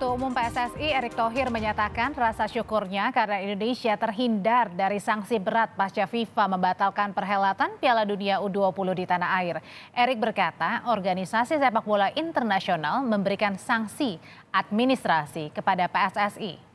Ketua Umum PSSI Erick Thohir menyatakan rasa syukurnya karena Indonesia terhindar dari sanksi berat pasca FIFA membatalkan perhelatan Piala Dunia U20 di tanah air. Erick berkata, organisasi sepak bola internasional memberikan sanksi administrasi kepada PSSI.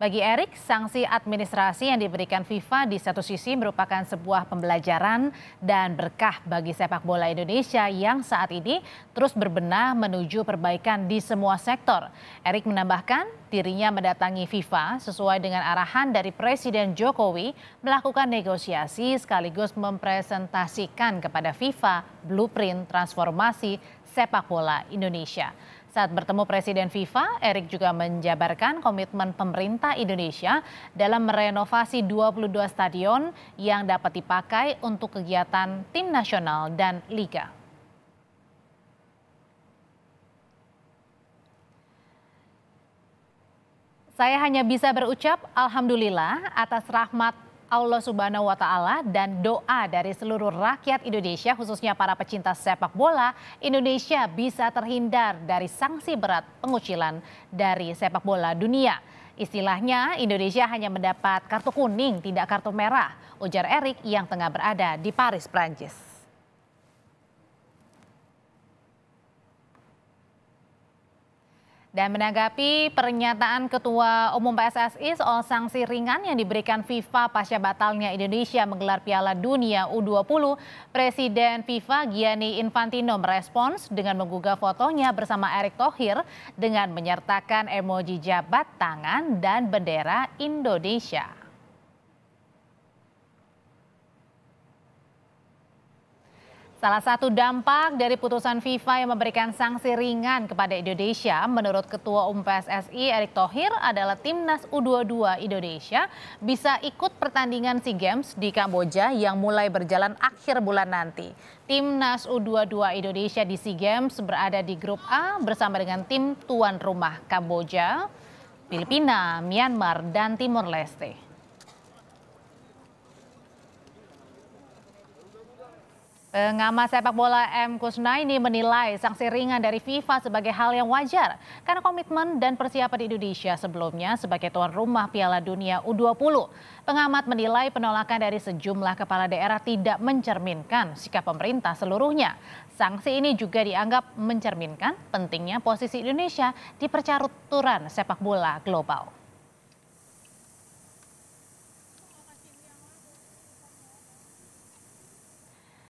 Bagi Erik, sanksi administrasi yang diberikan FIFA di satu sisi merupakan sebuah pembelajaran dan berkah bagi sepak bola Indonesia yang saat ini terus berbenah menuju perbaikan di semua sektor. Erik menambahkan dirinya mendatangi FIFA sesuai dengan arahan dari Presiden Jokowi melakukan negosiasi sekaligus mempresentasikan kepada FIFA blueprint transformasi sepak bola Indonesia. Saat bertemu Presiden FIFA, Erik juga menjabarkan komitmen pemerintah Indonesia dalam merenovasi 22 stadion yang dapat dipakai untuk kegiatan tim nasional dan liga. Saya hanya bisa berucap alhamdulillah atas rahmat Allah Subhanahu wa taala dan doa dari seluruh rakyat Indonesia khususnya para pecinta sepak bola, Indonesia bisa terhindar dari sanksi berat pengucilan dari sepak bola dunia. Istilahnya Indonesia hanya mendapat kartu kuning tidak kartu merah, ujar Erik yang tengah berada di Paris, Prancis. Dan menanggapi pernyataan Ketua Umum PSSI soal sanksi ringan yang diberikan FIFA pasca batalnya Indonesia menggelar Piala Dunia U20, Presiden FIFA Gianni Infantino merespons dengan menggugah fotonya bersama Erick Thohir dengan menyertakan emoji jabat tangan dan bendera Indonesia. Salah satu dampak dari putusan FIFA yang memberikan sanksi ringan kepada Indonesia menurut Ketua Umum PSSI Erick Thohir adalah timnas U22 Indonesia bisa ikut pertandingan SEA Games di Kamboja yang mulai berjalan akhir bulan nanti. Timnas U22 Indonesia di SEA Games berada di grup A bersama dengan tim tuan rumah Kamboja, Filipina, Myanmar, dan Timor Leste. Pengamat sepak bola M. Kusnaini menilai sanksi ringan dari FIFA sebagai hal yang wajar karena komitmen dan persiapan Indonesia sebelumnya sebagai tuan rumah Piala Dunia U20. Pengamat menilai penolakan dari sejumlah kepala daerah tidak mencerminkan sikap pemerintah seluruhnya. Sanksi ini juga dianggap mencerminkan pentingnya posisi Indonesia di percaturan sepak bola global.